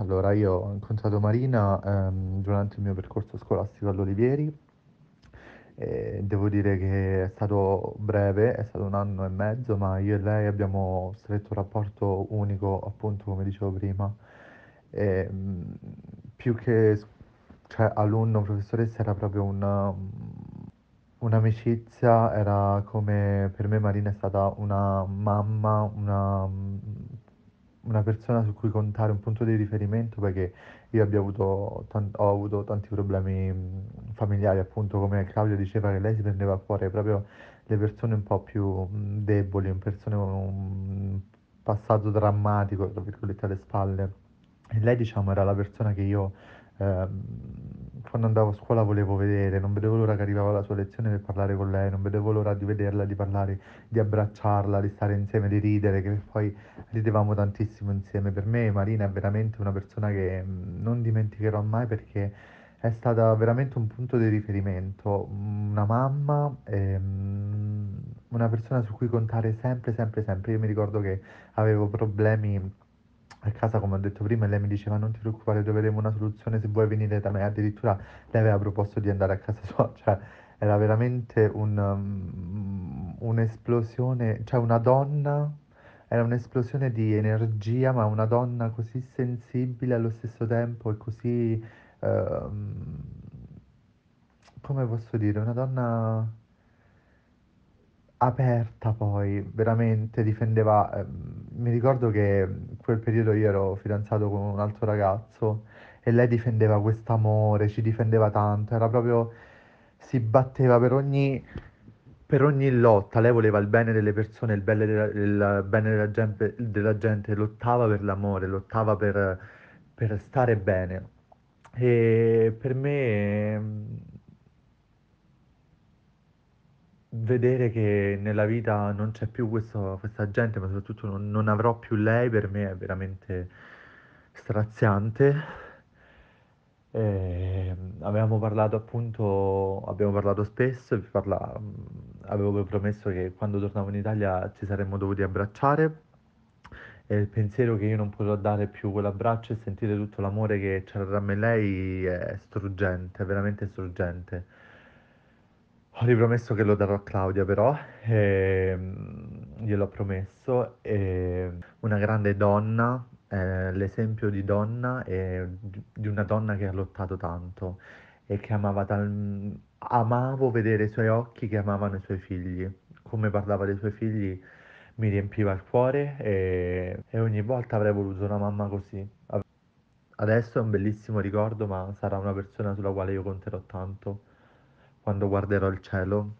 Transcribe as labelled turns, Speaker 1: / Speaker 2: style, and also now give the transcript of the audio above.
Speaker 1: Allora, io ho incontrato Marina ehm, durante il mio percorso scolastico all'Olivieri e devo dire che è stato breve, è stato un anno e mezzo, ma io e lei abbiamo stretto un rapporto unico, appunto come dicevo prima. E, mm, più che cioè, alunno-professoressa era proprio una, mm, un'amicizia, era come per me Marina è stata una mamma, una mm, una persona su cui contare, un punto di riferimento perché io avuto t- ho avuto tanti problemi familiari, appunto come Claudio diceva che lei si prendeva a cuore proprio le persone un po' più deboli, persone con un passato drammatico, tra virgolette, alle spalle. E lei diciamo era la persona che io... Eh, quando andavo a scuola volevo vedere, non vedevo l'ora che arrivava la sua lezione per parlare con lei, non vedevo l'ora di vederla, di parlare, di abbracciarla, di stare insieme, di ridere, che poi ridevamo tantissimo insieme. Per me Marina è veramente una persona che mm, non dimenticherò mai perché è stata veramente un punto di riferimento, una mamma, ehm, una persona su cui contare sempre, sempre, sempre. Io mi ricordo che avevo problemi a casa, come ho detto prima, e lei mi diceva non ti preoccupare, troveremo una soluzione se vuoi venire da me. Addirittura lei aveva proposto di andare a casa sua, cioè era veramente un, um, un'esplosione, cioè una donna, era un'esplosione di energia, ma una donna così sensibile allo stesso tempo e così, uh, come posso dire, una donna aperta poi, veramente difendeva, eh, mi ricordo che quel periodo io ero fidanzato con un altro ragazzo e lei difendeva questo amore, ci difendeva tanto, era proprio, si batteva per ogni, per ogni lotta, lei voleva il bene delle persone, il bene della, il bene della, gente, della gente, lottava per l'amore, lottava per, per stare bene. E per me vedere che nella vita non c'è più questo, questa gente, ma soprattutto non, non, avrò più lei, per me è veramente straziante. E ehm, avevamo parlato appunto, abbiamo parlato spesso, parla, avevo promesso che quando tornavo in Italia ci saremmo dovuti abbracciare e il pensiero che io non potrò dare più quell'abbraccio e sentire tutto l'amore che c'era tra me e lei è struggente, è veramente struggente. Ho ripromesso che lo darò a Claudia però, ehm, gliel'ho promesso, è ehm, una grande donna, eh, l'esempio di donna e di una donna che ha lottato tanto e che amava tal... amavo vedere i suoi occhi che amavano i suoi figli, come parlava dei suoi figli mi riempiva il cuore e, e ogni volta avrei voluto una mamma così. Adesso è un bellissimo ricordo ma sarà una persona sulla quale io conterò tanto quando guarderò il cielo